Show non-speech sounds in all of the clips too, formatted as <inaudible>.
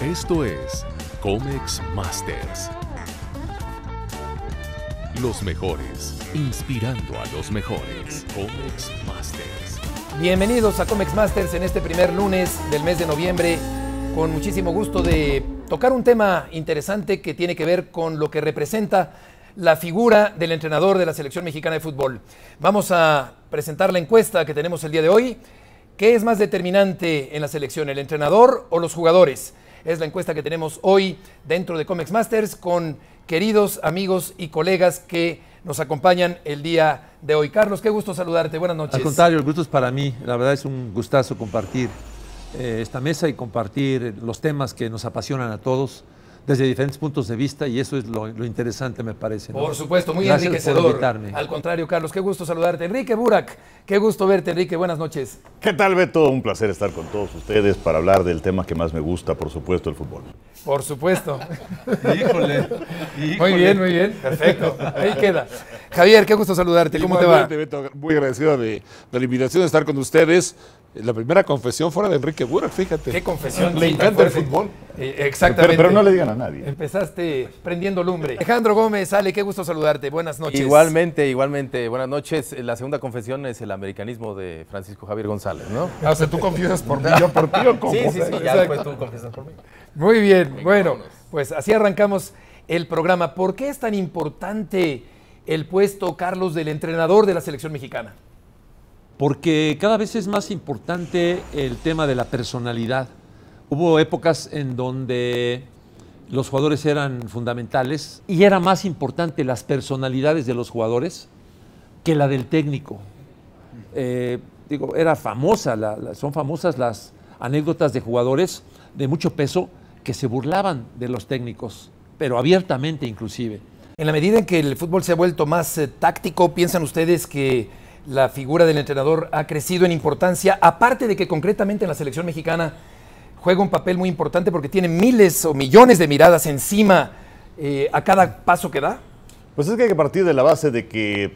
Esto es Comex Masters. Los mejores, inspirando a los mejores. Comex Masters. Bienvenidos a Comex Masters en este primer lunes del mes de noviembre, con muchísimo gusto de tocar un tema interesante que tiene que ver con lo que representa la figura del entrenador de la selección mexicana de fútbol. Vamos a presentar la encuesta que tenemos el día de hoy. ¿Qué es más determinante en la selección, el entrenador o los jugadores? Es la encuesta que tenemos hoy dentro de Comics Masters con queridos amigos y colegas que nos acompañan el día de hoy. Carlos, qué gusto saludarte. Buenas noches. Al contrario, el gusto es para mí. La verdad es un gustazo compartir eh, esta mesa y compartir los temas que nos apasionan a todos desde diferentes puntos de vista y eso es lo, interesante, me parece. Por supuesto, muy Gracias enriquecedor. invitarme. Al contrario, Carlos, qué gusto saludarte. Enrique Burak, qué gusto verte, Enrique. Buenas noches. ¿Qué tal, Beto? Un placer estar con todos ustedes para hablar del tema que más me gusta, por supuesto, el fútbol. Por supuesto. <laughs> híjole, Muy bien, muy bien. Perfecto. Ahí queda. Javier, qué gusto saludarte. ¿Cómo te va? Beto, muy agradecido de la invitación de estar con ustedes. La primera confesión fuera de Enrique Burak, fíjate. ¿Qué confesión? Le encanta el fútbol. Eh, exactamente. Pero, no le digan a nadie. Empezaste prendiendo lumbre. Alejandro Gómez, Ale, qué gusto saludarte. Buenas noches. Igualmente, igualmente. Buenas noches. La segunda confesión es el americanismo de Francisco Javier González, ¿no? o sea, tú confiesas por <laughs> mí, yo por ti o cómo? Sí, sí, sí, ya fue tú confiesas por mí. Muy bien, bueno, pues así arrancamos el programa. ¿Por qué es tan importante el puesto, Carlos, del entrenador de la selección mexicana? porque cada vez es más importante el tema de la personalidad. Hubo épocas en donde los jugadores eran fundamentales y era más importante las personalidades de los jugadores que la del técnico. Eh, digo, era famosa, son famosas las anécdotas de jugadores de mucho peso que se burlaban de los técnicos, pero abiertamente inclusive. En la medida en que el fútbol se ha vuelto más eh, táctico, ¿piensan ustedes que la figura del entrenador ha crecido en importancia, aparte de que concretamente en la selección mexicana juega un papel muy importante porque tiene miles o millones de miradas encima eh, a cada paso que da? Pues es que hay que partir de la base de que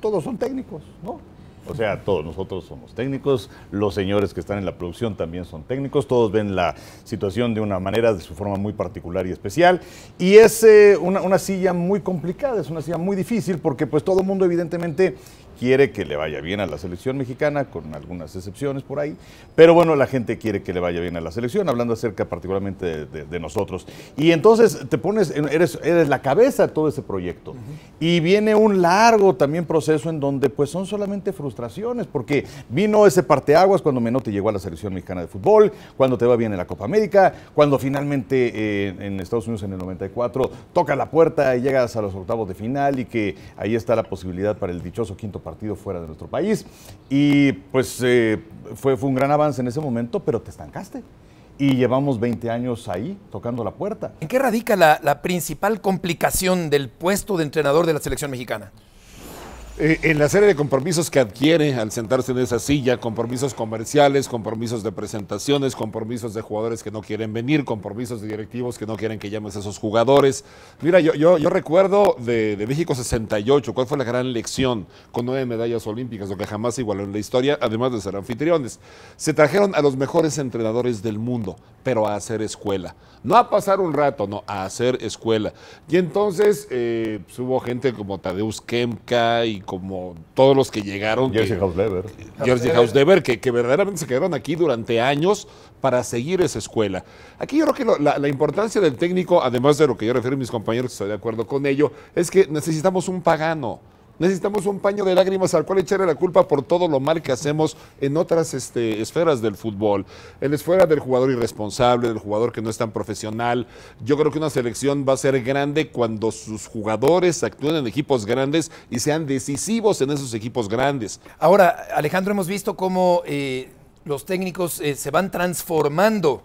todos son técnicos, ¿no? O sea, todos nosotros somos técnicos, los señores que están en la producción también son técnicos, todos ven la situación de una manera, de su forma muy particular y especial. Y es eh, una, una, silla muy complicada, es una silla muy difícil porque pues todo el mundo evidentemente quiere que le vaya bien a la selección mexicana, con algunas excepciones por ahí, pero bueno, la gente quiere que le vaya bien a la selección, hablando acerca particularmente de, nosotros. Y entonces te pones, eres, eres la cabeza de todo ese proyecto. Y viene un largo también proceso en donde pues son solamente frustraciones, porque vino ese parteaguas cuando Menotti llegó a la selección mexicana de fútbol, cuando te va bien en la Copa América, cuando finalmente eh, en Estados Unidos en el 94 toca la puerta y llegas a los octavos de final y que ahí está la posibilidad para el dichoso quinto partido fuera de nuestro país. Y pues eh, fue, fue un gran avance en ese momento, pero te estancaste y llevamos 20 años ahí tocando la puerta. ¿En qué radica la, principal complicación del puesto de entrenador de la selección mexicana? Eh, en la serie de compromisos que adquiere al sentarse en esa silla, compromisos comerciales, compromisos de presentaciones, compromisos de jugadores que no quieren venir, compromisos de directivos que no quieren que llames a esos jugadores. Mira, yo, yo, recuerdo de, México 68, cuál fue la gran lección con nueve medallas olímpicas, lo que jamás igualó en la historia, además de ser anfitriones. Se trajeron a los mejores entrenadores del mundo, pero a hacer escuela. No a pasar un rato, no, a hacer escuela. Y entonces eh, pues, hubo gente como Tadeusz Kemka y como todos los que llegaron. Jersey Dever, Jersey Dever, que, que verdaderamente se quedaron aquí durante años para seguir esa escuela. Aquí yo creo que la, la, importancia del técnico, además de lo que yo refiero a mis compañeros que estoy de acuerdo con ello, es que necesitamos un pagano necesitamos un paño de lágrimas al cual echarle la culpa por todo lo mal que hacemos en otras este, esferas del fútbol. En la esfera del jugador irresponsable, del jugador que no es tan profesional. Yo creo que una selección va a ser grande cuando sus jugadores actúen en equipos grandes y sean decisivos en esos equipos grandes. Ahora, Alejandro, hemos visto cómo eh, los técnicos eh, se van transformando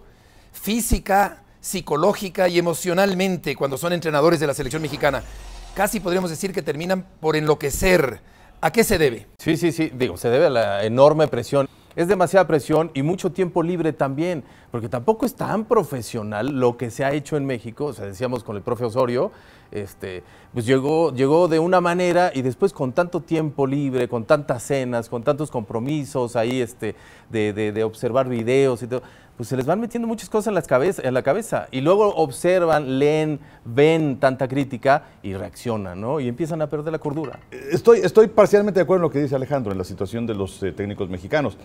física, psicológica y emocionalmente cuando son entrenadores de la selección mexicana casi podríamos decir que terminan por enloquecer. ¿A qué se debe? Sí, sí, sí, digo, se debe a la enorme presión. Es demasiada presión y mucho tiempo libre también, porque tampoco es tan profesional lo que se ha hecho en México, o sea, decíamos con el profe Osorio, este, pues llegó, llegó de una manera y después con tanto tiempo libre, con tantas cenas, con tantos compromisos ahí este, de, de observar videos y todo pues se les van metiendo muchas cosas en, en la cabeza y luego observan, leen, ven tanta crítica y reaccionan, ¿no? Y empiezan a perder la cordura. Estoy, estoy parcialmente de acuerdo en lo que dice Alejandro, en la situación de los eh, técnicos mexicanos,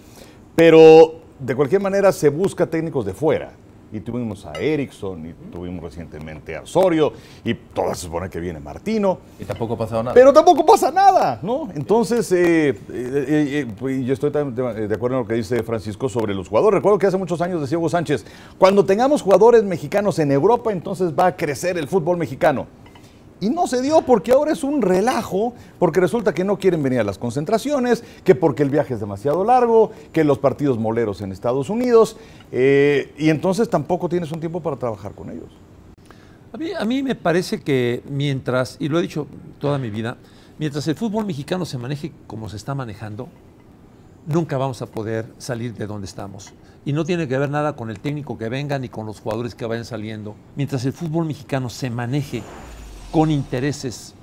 pero de cualquier manera se busca técnicos de fuera y tuvimos a Erickson, y tuvimos recientemente a Osorio, y todas se supone que viene Martino. Y tampoco ha pasado nada. Pero tampoco pasa nada, ¿no? Entonces, eh, eh, eh, pues, yo estoy de acuerdo en lo que dice Francisco sobre los jugadores. Recuerdo que hace muchos años decía Hugo Sánchez, cuando tengamos jugadores mexicanos en Europa, entonces va a crecer el fútbol mexicano. Y no se dio porque ahora es un relajo, porque resulta que no quieren venir a las concentraciones, que porque el viaje es demasiado largo, que los partidos moleros en Estados Unidos, eh, y entonces tampoco tienes un tiempo para trabajar con ellos. A mí, a mí me parece que mientras, y lo he dicho toda mi vida, mientras el fútbol mexicano se maneje como se está manejando, nunca vamos a poder salir de donde estamos. Y no tiene que ver nada con el técnico que venga ni con los jugadores que vayan saliendo. Mientras el fútbol mexicano se maneje con intereses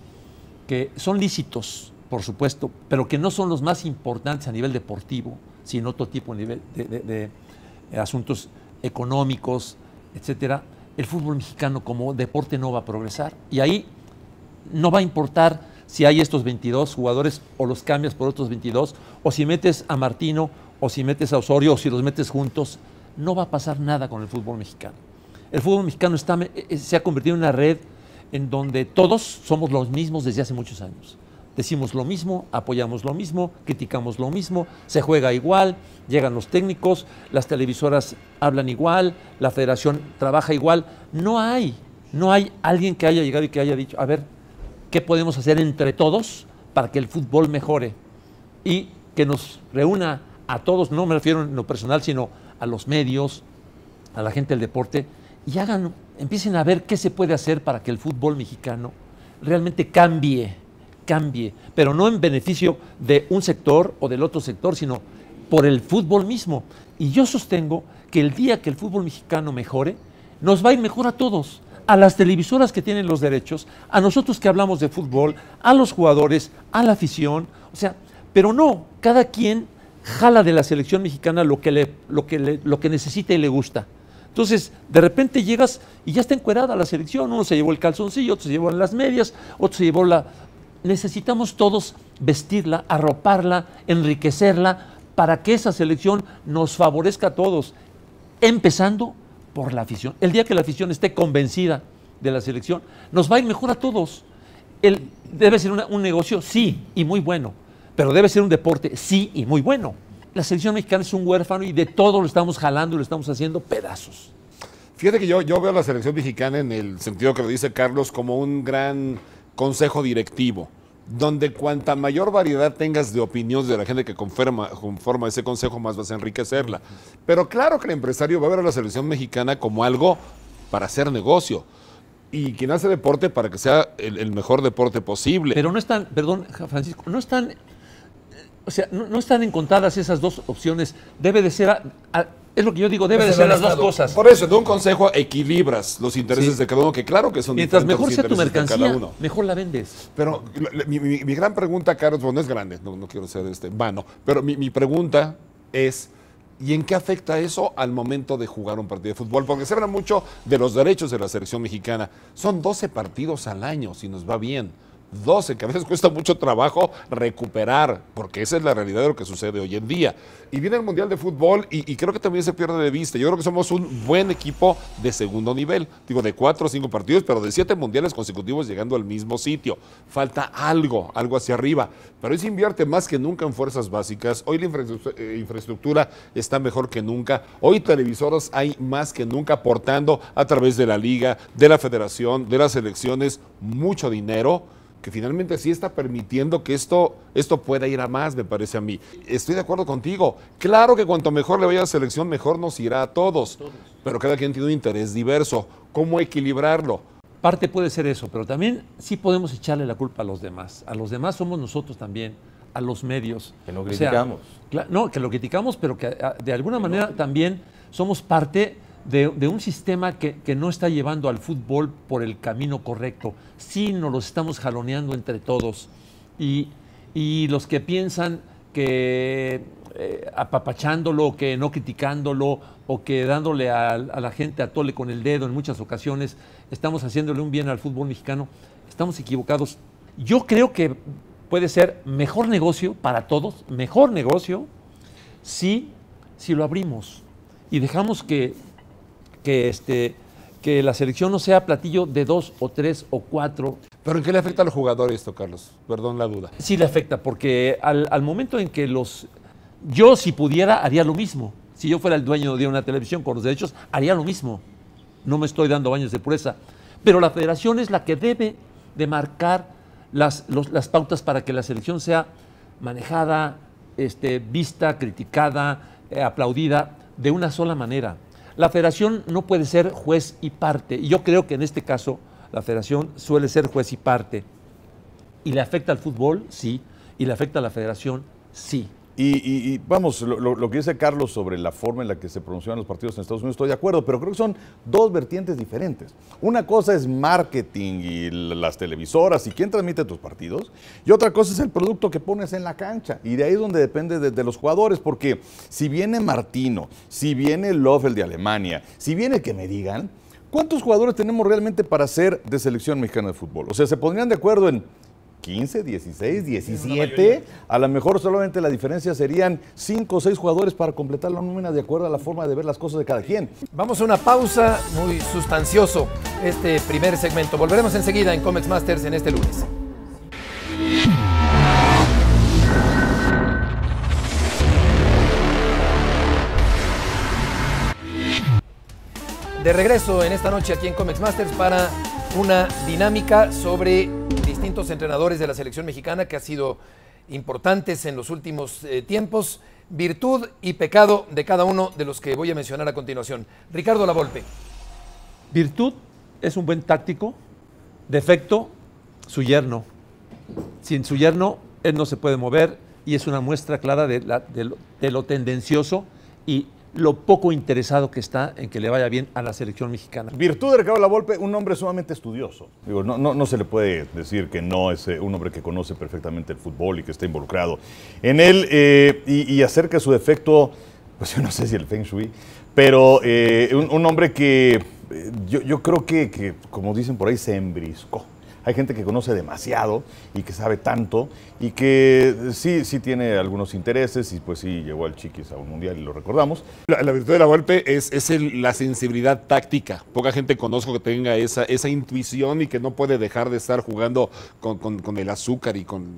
que son lícitos, por supuesto, pero que no son los más importantes a nivel deportivo, sino otro tipo de, eh, asuntos económicos, etcétera, el fútbol mexicano como deporte no va a progresar. Y ahí no va a importar si hay estos 22 jugadores o los cambias por otros 22, o si metes a Martino, o si metes a Osorio, o si los metes juntos, no va a pasar nada con el fútbol mexicano. El fútbol mexicano eh, eh, se ha convertido en una red en donde todos somos los mismos desde hace muchos años. Decimos lo mismo, apoyamos lo mismo, criticamos lo mismo, se juega igual, llegan los técnicos, las televisoras hablan igual, la federación trabaja igual. No hay, no hay alguien que haya llegado y que haya dicho, a ver, ¿qué podemos hacer entre todos para que el fútbol mejore? Y que nos reúna a todos, no me refiero en lo personal, sino a los medios, a la gente del deporte, y hagan empiecen a ver qué se puede hacer para que el fútbol mexicano realmente cambie, cambie, pero no en beneficio de un sector o del otro sector, sino por el fútbol mismo. Y yo sostengo que el día que el fútbol mexicano mejore, nos va a ir mejor a todos, a las televisoras que tienen los derechos, a nosotros que hablamos de fútbol, a los jugadores, a la afición, o sea, pero no, cada quien jala de la selección mexicana lo que, le, lo que, lo que necesita y le gusta. Entonces, de repente llegas y ya está encuerada la selección. Uno se llevó el calzoncillo, otro se llevó las medias, otro se llevó la... Necesitamos todos vestirla, arroparla, enriquecerla para que esa selección nos favorezca a todos, empezando por la afición. El día que la afición esté convencida de la selección, nos va a ir mejor a todos. debe ser un negocio, sí, y muy bueno, pero debe ser un deporte, sí, y muy bueno la selección mexicana es un huérfano y de todo lo estamos jalando y lo estamos haciendo pedazos. Fíjate que yo, yo veo a la selección mexicana en el sentido que lo dice Carlos como un gran consejo directivo, donde cuanta mayor variedad tengas de opiniones de la gente que conforma, ese consejo, más vas a enriquecerla. Pero claro que el empresario va a ver a la selección mexicana como algo para hacer negocio y quien hace deporte para que sea el, el, mejor deporte posible. Pero no están, perdón, Francisco, no están o sea, no, están encontradas esas dos opciones. Debe de ser, es lo que yo digo, debe de ser las dos cosas. Por eso, de un consejo equilibras los intereses de cada uno, que claro que son Mientras mejor sea tu mercancía, mejor la vendes. Pero mi, gran pregunta, Carlos, bueno, es grande, no, quiero ser este vano, pero mi, mi pregunta es... ¿Y en qué afecta eso al momento de jugar un partido de fútbol? Porque se habla mucho de los derechos de la selección mexicana. Son 12 partidos al año, si nos va bien. 12, que a veces cuesta mucho trabajo recuperar, porque esa es la realidad de lo que sucede hoy en día. Y viene el Mundial de Fútbol y, creo que también se pierde de vista. Yo creo que somos un buen equipo de segundo nivel, digo, de cuatro o cinco partidos, pero de siete mundiales consecutivos llegando al mismo sitio. Falta algo, algo hacia arriba, pero hoy se invierte más que nunca en fuerzas básicas. Hoy la eh, infraestructura está mejor que nunca. Hoy televisoros hay más que nunca aportando a través de la liga, de la federación, de las elecciones, mucho dinero que finalmente sí está permitiendo que esto, esto pueda ir a más, me parece a mí. Estoy de acuerdo contigo. Claro que cuanto mejor le vaya a la selección, mejor nos irá a todos, Pero cada quien tiene un interés diverso. ¿Cómo equilibrarlo? Parte puede ser eso, pero también sí podemos echarle la culpa a los demás. A los demás somos nosotros también, a los medios. Que lo criticamos. no, que lo criticamos, pero que ah, de alguna manera también somos parte de, un sistema que, no está llevando al fútbol por el camino correcto. Sí nos lo estamos jaloneando entre todos. Y, los que piensan que eh, apapachándolo, que no criticándolo o que dándole a, la gente a tole con el dedo en muchas ocasiones, estamos haciéndole un bien al fútbol mexicano. Estamos equivocados. Yo creo que puede ser mejor negocio para todos, mejor negocio, si, si lo abrimos y dejamos que, que, este, que la selección no sea platillo de dos o tres o cuatro. ¿Pero en qué le afecta a los jugadores esto, Carlos? Perdón la duda. Sí le afecta, porque al, momento en que los... Yo si pudiera haría lo mismo. Si yo fuera el dueño de una televisión con los derechos, haría lo mismo. No me estoy dando baños de pureza. Pero la federación es la que debe de marcar las, pautas para que la selección sea manejada, este, vista, criticada, eh, aplaudida de una sola manera. La federación no puede ser juez y parte. Y yo creo que en este caso la federación suele ser juez y parte. ¿Y le afecta al fútbol? Sí. ¿Y le afecta a la federación? Sí. Y, vamos, lo, que dice Carlos sobre la forma en la que se pronuncian los partidos en Estados Unidos, estoy de acuerdo, pero creo que son dos vertientes diferentes. Una cosa es marketing y las televisoras y quién transmite tus partidos, y otra cosa es el producto que pones en la cancha. Y de ahí es donde depende de, los jugadores, porque si viene Martino, si viene Lovel de Alemania, si viene que me digan, ¿cuántos jugadores tenemos realmente para ser de selección mexicana de fútbol? O sea, se pondrían de acuerdo en 15, 16, 17. A lo mejor solamente la diferencia serían 5 o 6 jugadores para completar la nómina de acuerdo a la forma de ver las cosas de cada quien. Vamos a una pausa muy sustancioso este primer segmento. Volveremos enseguida en Comex Masters en este lunes. De regreso en esta noche aquí en Comex Masters para una dinámica sobre entrenadores de la selección mexicana que ha sido importantes en los últimos eh, tiempos, virtud y pecado de cada uno de los que voy a mencionar a continuación. Ricardo Lavolpe. Virtud es un buen táctico, defecto, su yerno. Sin su yerno, él no se puede mover y es una muestra clara de, de lo tendencioso y lo poco interesado que está en que le vaya bien a la selección mexicana. Virtud de la golpe, un hombre sumamente estudioso. no, se le puede decir que no es eh, un hombre que conoce perfectamente el fútbol y que está involucrado en él eh, y, acerca de su defecto, pues yo no sé si el Feng Shui, pero eh, un, hombre que yo, creo que, que, como dicen por ahí, se embriscó hay gente que conoce demasiado y que sabe tanto y que eh, sí, sí tiene algunos intereses y pues sí llegó al Chiquis a un mundial y lo recordamos. La, virtud de la golpe es, es la sensibilidad táctica. Poca gente conozco que tenga esa, esa intuición y que no puede dejar de estar jugando con, el azúcar y con,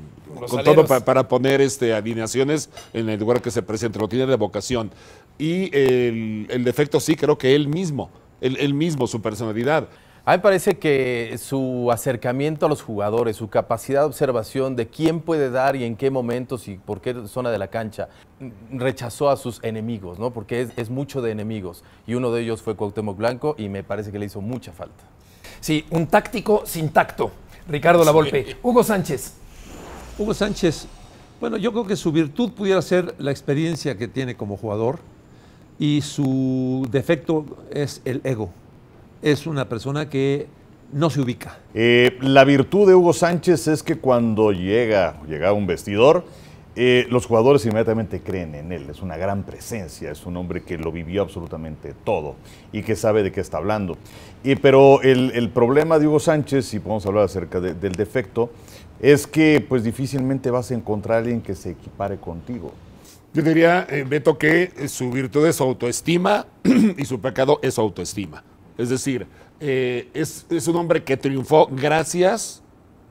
todo para poner este, alineaciones en el lugar que se presenta. Lo tiene de vocación. Y el, defecto sí creo que él mismo, él, él mismo, su personalidad. A mí me parece que su acercamiento a los jugadores, su capacidad de observación de quién puede dar y en qué momentos y por qué zona de la cancha, mm, rechazó a sus enemigos, ¿no? Porque es, mucho de enemigos. Y uno de ellos fue Cuauhtémoc Blanco y me parece que le hizo mucha falta. Sí, un táctico sin tacto. Ricardo Lavolpe. Hugo Sánchez. Hugo Sánchez, bueno, yo creo que su virtud pudiera ser la experiencia que tiene como jugador y su defecto es el ego es una persona que no se ubica. Eh, la virtud de Hugo Sánchez es que cuando llega, llega un vestidor, eh, los jugadores inmediatamente creen en él, es una gran presencia, es un hombre que lo vivió absolutamente todo y que sabe de qué está hablando. Y, pero el, problema de Hugo Sánchez, si podemos hablar acerca del defecto, es que pues difícilmente vas a encontrar a alguien que se equipare contigo. Yo diría, eh, Beto, que su virtud es autoestima <clears throat> y su pecado es autoestima. Es decir, eh, es, un hombre que triunfó gracias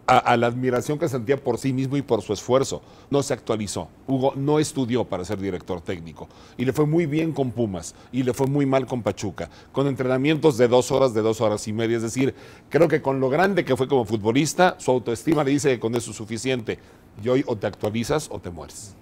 a, a, la admiración que sentía por sí mismo y por su esfuerzo. No se actualizó. Hugo no estudió para ser director técnico. Y le fue muy bien con Pumas. Y le fue muy mal con Pachuca. Con entrenamientos de dos horas, de dos horas y media. Es decir, creo que con lo grande que fue como futbolista, su autoestima le dice que con eso es suficiente. Y hoy o te actualizas o te mueres.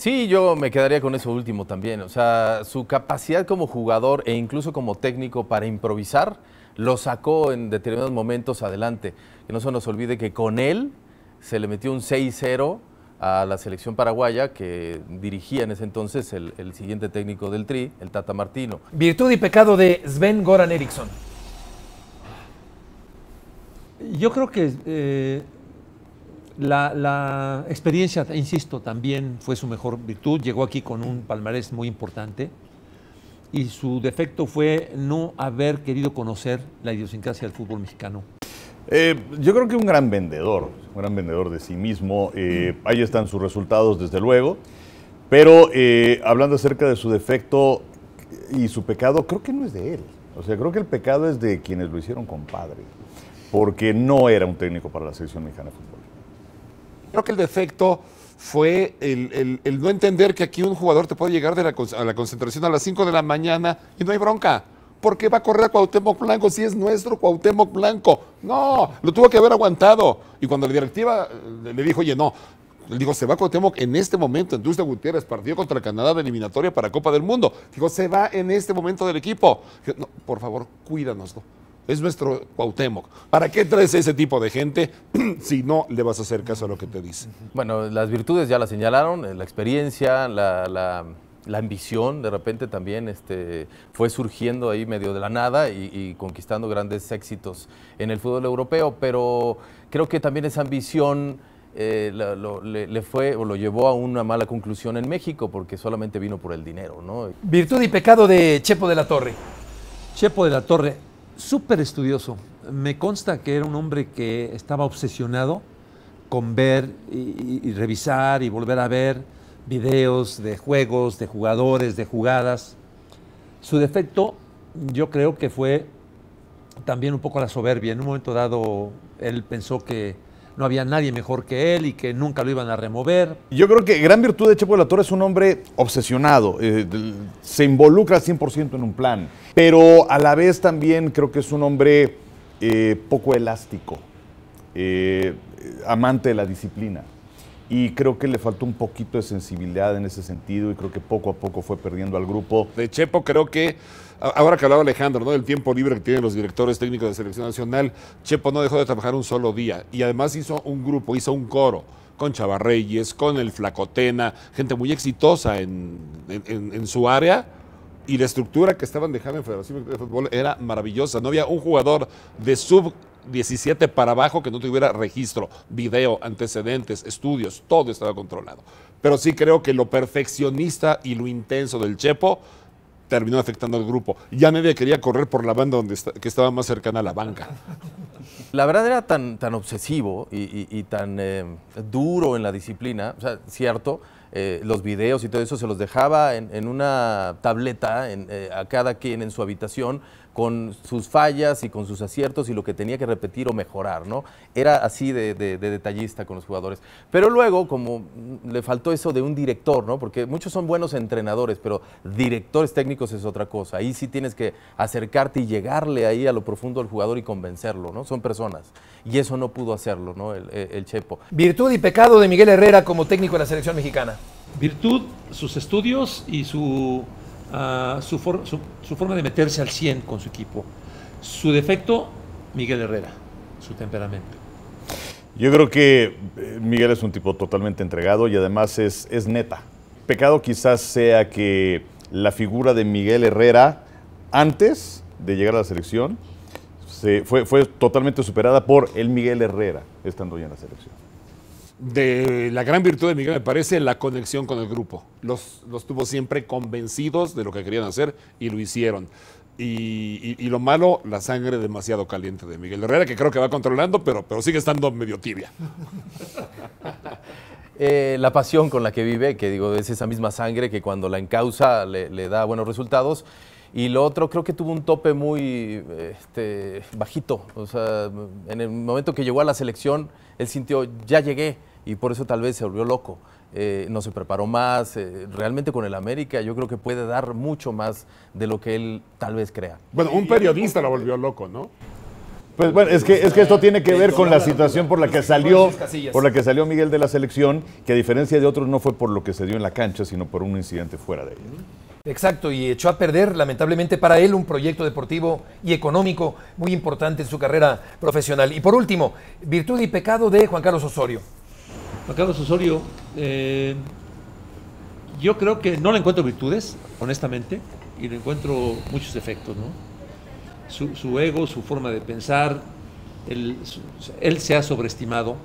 Sí, yo me quedaría con eso último también. O sea, su capacidad como jugador e incluso como técnico para improvisar lo sacó en determinados momentos adelante. Que no se nos olvide que con él se le metió un 6-0 a la selección paraguaya que dirigía en ese entonces el, siguiente técnico del Tri, el Tata Martino. Virtud y pecado de Sven Goran Eriksson. Yo creo que eh, la, experiencia, insisto, también fue su mejor virtud. Llegó aquí con un palmarés muy importante y su defecto fue no haber querido conocer la idiosincrasia del fútbol mexicano. Eh, yo creo que un gran vendedor, un gran vendedor de sí mismo. Eh, ahí están sus resultados, desde luego. Pero eh, hablando acerca de su defecto y su pecado, creo que no es de él. O sea, creo que el pecado es de quienes lo hicieron compadre, porque no era un técnico para la selección mexicana de fútbol. Creo que el defecto fue el, no entender que aquí un jugador te puede llegar de la, a la concentración a las 5 de la mañana y no hay bronca. ¿Por qué va a correr a Cuauhtémoc Blanco si es nuestro Cuauhtémoc Blanco? No, lo tuvo que haber aguantado. Y cuando la directiva eh, le dijo, oye, no, le dijo, se va Cuauhtémoc en este momento, en Gutiérrez, partió contra Canadá de eliminatoria para Copa del Mundo. Dijo, se va en este momento del equipo. Dijo, no, por favor, cuídanoslo es nuestro Cuauhtémoc. ¿Para qué traes ese tipo de gente <clears throat> si no le vas a hacer caso a lo que te dice? Bueno, las virtudes ya las señalaron, eh, la experiencia, la, ambición de repente también este, fue surgiendo ahí medio de la nada y, conquistando grandes éxitos en el fútbol europeo, pero creo que también esa ambición... Eh, le, le, fue o lo llevó a una mala conclusión en México porque solamente vino por el dinero, ¿no? Virtud y pecado de Chepo de la Torre. Chepo de la Torre súper estudioso. Me consta que era un hombre que estaba obsesionado con ver y, revisar y volver a ver videos de juegos, de jugadores, de jugadas. Su defecto yo creo que fue también un poco la soberbia. En un momento dado él pensó que no había nadie mejor que él y que nunca lo iban a remover. Yo creo que gran virtud de Chepo de la Torre es un hombre obsesionado, eh, se involucra al 100% en un plan, pero a la vez también creo que es un hombre eh, poco elástico, eh, amante de la disciplina. Y creo que le faltó un poquito de sensibilidad en ese sentido y creo que poco a poco fue perdiendo al grupo. De Chepo creo que ahora que hablaba Alejandro, ¿no? Del tiempo libre que tienen los directores técnicos de selección nacional, Chepo no dejó de trabajar un solo día y además hizo un grupo, hizo un coro con Chavarreyes, con el Flacotena, gente muy exitosa en, en su área y la estructura que estaban dejando en Federación de Fútbol era maravillosa. No había un jugador de sub 17 para abajo que no tuviera registro, video, antecedentes, estudios, todo estaba controlado. Pero sí creo que lo perfeccionista y lo intenso del Chepo terminó afectando al grupo. Ya nadie quería correr por la banda donde que estaba más cercana a la banca. La verdad era tan, tan obsesivo y, tan eh, duro en la disciplina, o sea, cierto, eh, los videos y todo eso se los dejaba en, una tableta eh, a cada quien en su habitación, con sus fallas y con sus aciertos y lo que tenía que repetir o mejorar, ¿no? Era así de, detallista con los jugadores. Pero luego, como le faltó eso de un director, ¿no? Porque muchos son buenos entrenadores, pero directores técnicos es otra cosa. Ahí sí tienes que acercarte y llegarle ahí a lo profundo al jugador y convencerlo, ¿no? Son personas. Y eso no pudo hacerlo, ¿no? El, el Chepo. Virtud y pecado de Miguel Herrera como técnico de la selección mexicana. Virtud, sus estudios y su Ah, su, forma de meterse al 100 con su equipo. Su defecto, Miguel Herrera, su temperamento. Yo creo que eh, Miguel es un tipo totalmente entregado y además es, es neta. Pecado quizás sea que la figura de Miguel Herrera antes de llegar a la selección fue, fue totalmente superada por el Miguel Herrera estando ya en la selección de la gran virtud de Miguel me parece la conexión con el grupo. Los, los tuvo siempre convencidos de lo que querían hacer y lo hicieron. Y, lo malo, la sangre demasiado caliente de Miguel Herrera, que creo que va controlando, pero, pero sigue estando medio tibia. <laughs> Eh, la pasión con la que vive, que digo, es esa misma sangre que cuando la encausa le, da buenos resultados. Y lo otro, creo que tuvo un tope muy este, bajito. O sea, en el momento que llegó a la selección, él sintió, ya llegué y por eso tal vez se volvió loco. Eh, no se preparó más, eh, realmente con el América yo creo que puede dar mucho más de lo que él tal vez crea. Bueno, un periodista lo volvió loco, ¿no? Pues bueno, es que, es que esto tiene que ver con la situación por la que salió, por la que salió Miguel de la selección, que a diferencia de otros no fue por lo que se dio en la cancha, sino por un incidente fuera de ella. Exacto, y echó a perder, lamentablemente para él, un proyecto deportivo y económico muy importante en su carrera profesional. Y por último, virtud y pecado de Juan Carlos Osorio. Juan Carlos Osorio, eh, yo creo que no le encuentro virtudes, honestamente, y le encuentro muchos defectos, ¿no? Su, ego, su forma de pensar, él, se ha sobreestimado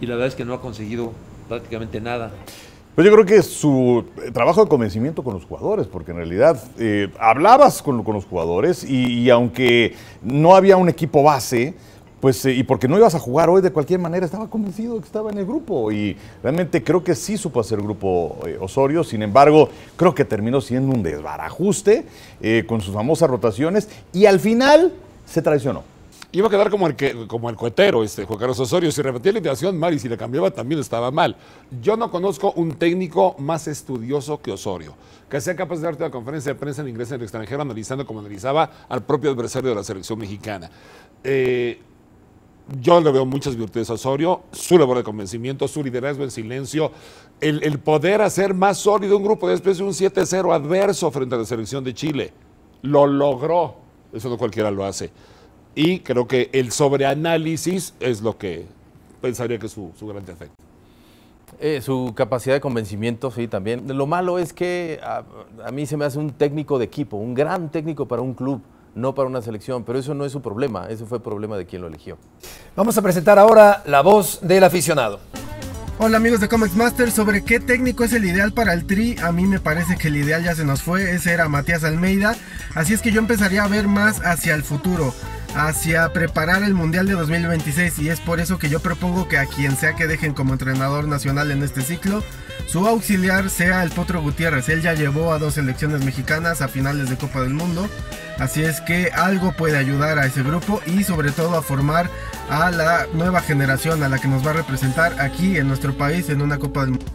y la verdad es que no ha conseguido prácticamente nada. Pues yo creo que su eh, trabajo de convencimiento con los jugadores, porque en realidad eh, hablabas con, los jugadores y, aunque no había un equipo base, pues, eh, y porque no ibas a jugar hoy de cualquier manera, estaba convencido que estaba en el grupo y realmente creo que sí supo hacer grupo eh, Osorio, sin embargo, creo que terminó siendo un desbarajuste eh, con sus famosas rotaciones y al final se traicionó. Iba a quedar como el, que, como el cohetero, este, Juan Carlos Osorio. Si repetía la invitación mal y si le cambiaba también estaba mal. Yo no conozco un técnico más estudioso que Osorio, que sea capaz de darte la conferencia de prensa en inglés en el extranjero analizando como analizaba al propio adversario de la selección mexicana. Eh, yo le veo muchas virtudes a Osorio, su labor de convencimiento, su liderazgo en silencio, el, poder hacer más sólido un grupo después de un 7-0 adverso frente a la selección de Chile. Lo logró, eso no cualquiera lo hace. Y creo que el sobreanálisis es lo que pensaría que es su, gran defecto. Eh, su capacidad de convencimiento, sí, también. Lo malo es que a mí se me hace un técnico de equipo, un gran técnico para un club no para una selección, pero eso no es su problema, eso fue el problema de quien lo eligió. Vamos a presentar ahora la voz del aficionado. Hola amigos de Comics Master, sobre qué técnico es el ideal para el Tri, a mí me parece que el ideal ya se nos fue, ese era Matías Almeida, así es que yo empezaría a ver más hacia el futuro, hacia preparar el Mundial de 2026 y es por eso que yo propongo que a quien sea que dejen como entrenador nacional en este ciclo, su auxiliar sea el Potro Gutiérrez. Él ya llevó a dos selecciones mexicanas a finales de Copa del Mundo. Así es que algo puede ayudar a ese grupo y sobre todo a formar a la nueva generación a la que nos va a representar aquí en nuestro país en una Copa del Mundo.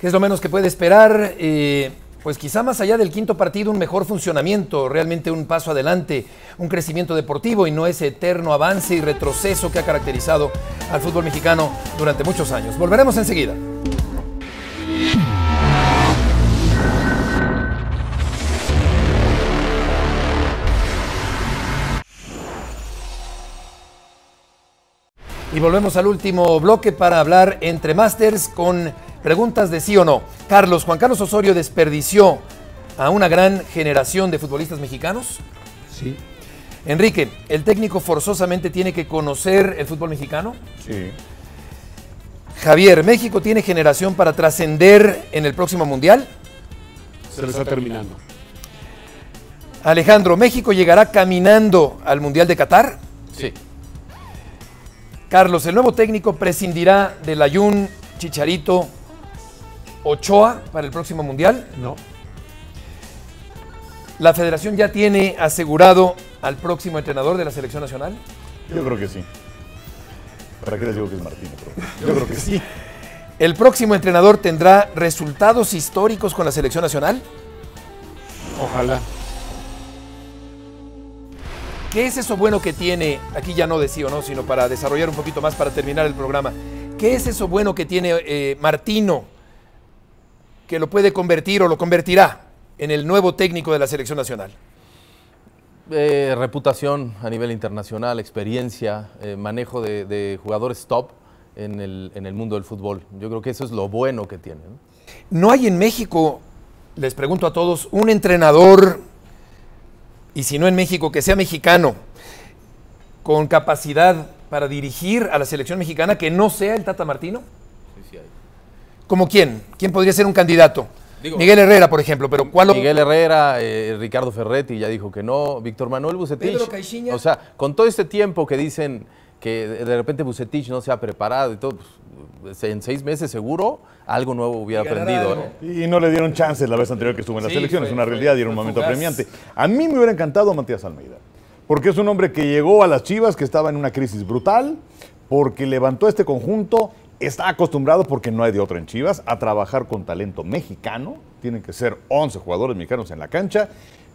¿Qué es lo menos que puede esperar? Eh, pues quizá más allá del quinto partido un mejor funcionamiento, realmente un paso adelante, un crecimiento deportivo y no ese eterno avance y retroceso que ha caracterizado al fútbol mexicano durante muchos años. Volveremos enseguida. Y volvemos al último bloque para hablar entre másters con preguntas de sí o no. Carlos, ¿Juan Carlos Osorio desperdició a una gran generación de futbolistas mexicanos? Sí. Enrique, ¿el técnico forzosamente tiene que conocer el fútbol mexicano? Sí. Javier, ¿México tiene generación para trascender en el próximo Mundial? Se, lo está terminando. Alejandro, ¿México llegará caminando al Mundial de Qatar? sí. Carlos, el nuevo técnico prescindirá del Ayun, Chicharito, Ochoa para el próximo Mundial. No. ¿La federación ya tiene asegurado al próximo entrenador de la selección nacional? Yo creo que sí. ¿Para qué les digo que es Martín? Yo creo que sí. <laughs> ¿El próximo entrenador tendrá resultados históricos con la selección nacional? Ojalá. ¿Qué es eso bueno que tiene, aquí ya no decido, no, sino para desarrollar un poquito más, para terminar el programa, ¿qué es eso bueno que tiene eh, Martino que lo puede convertir o lo convertirá en el nuevo técnico de la selección nacional? Eh, reputación a nivel internacional, experiencia, eh, manejo de, jugadores top en el, mundo del fútbol. Yo creo que eso es lo bueno que tiene. ¿No hay en México, les pregunto a todos, un entrenador y si no en México, que sea mexicano, con capacidad para dirigir a la selección mexicana que no sea el Tata Martino? Sí, ¿Como quién? ¿Quién podría ser un candidato? Miguel Herrera, por ejemplo, pero ¿cuál Miguel Herrera, eh, Ricardo Ferretti ya dijo que no, Víctor Manuel Bucetich. Pedro Caixinha. O sea, con todo este tiempo que dicen que de repente Bucetich no se ha preparado y todo, pues, pues, en seis meses seguro algo nuevo hubiera aprendido. Y no le dieron chances la vez anterior que estuvo en las elecciones, una realidad, dieron un momento apremiante. A mí me hubiera encantado Matías Almeida, porque es un hombre que llegó a las Chivas, que estaba en una crisis brutal, porque levantó este conjunto, está acostumbrado, porque no hay de otro en Chivas, a trabajar con talento mexicano, tienen que ser 11 jugadores mexicanos en la cancha,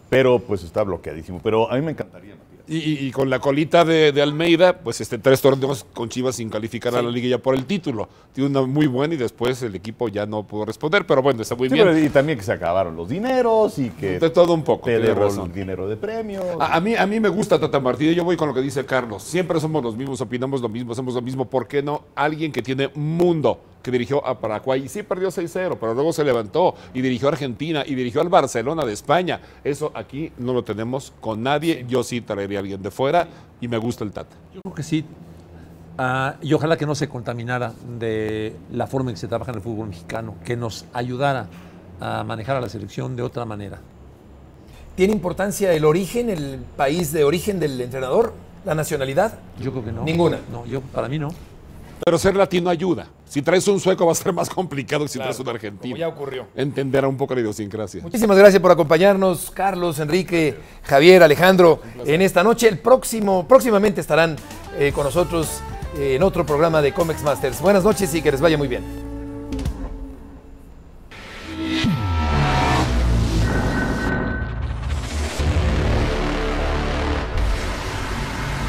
pero pues está bloqueadísimo. Pero a mí me encantaría, Y, y con la colita de, Almeida, pues este tres torneos con Chivas sin calificar a la liga ya por el título. Tiene una muy buena y después el equipo ya no pudo responder, pero bueno, está muy bien. y también que se acabaron los dineros y que... De todo un poco. Te razón. dinero de premio. A, mí, a mí me gusta Tata Martínez, yo voy con lo que dice Carlos. Siempre somos los mismos, opinamos lo mismo, hacemos lo mismo. ¿Por qué no alguien que tiene mundo? dirigió a Paraguay. Y sí perdió 6-0, pero luego se levantó y dirigió a Argentina y dirigió al Barcelona de España. Eso aquí no lo tenemos con nadie. Yo sí traería a alguien de fuera y me gusta el Tata. Yo creo que sí. Ah, y ojalá que no se contaminara de la forma en que se trabaja en el fútbol mexicano, que nos ayudara a manejar a la selección de otra manera. ¿Tiene importancia el origen, el país de origen del entrenador? ¿La nacionalidad? Yo creo que no. Ninguna. No, yo para mí no. Pero ser latino ayuda. Si traes un sueco va a ser más complicado que si traes un argentino. ya ocurrió. Entenderá un poco la idiosincrasia. Muchísimas gracias por acompañarnos, Carlos, Enrique, Javier, Alejandro, en esta noche. El próximo, próximamente estarán eh, con nosotros eh, en otro programa de Comex Masters. Buenas noches y que les vaya muy bien.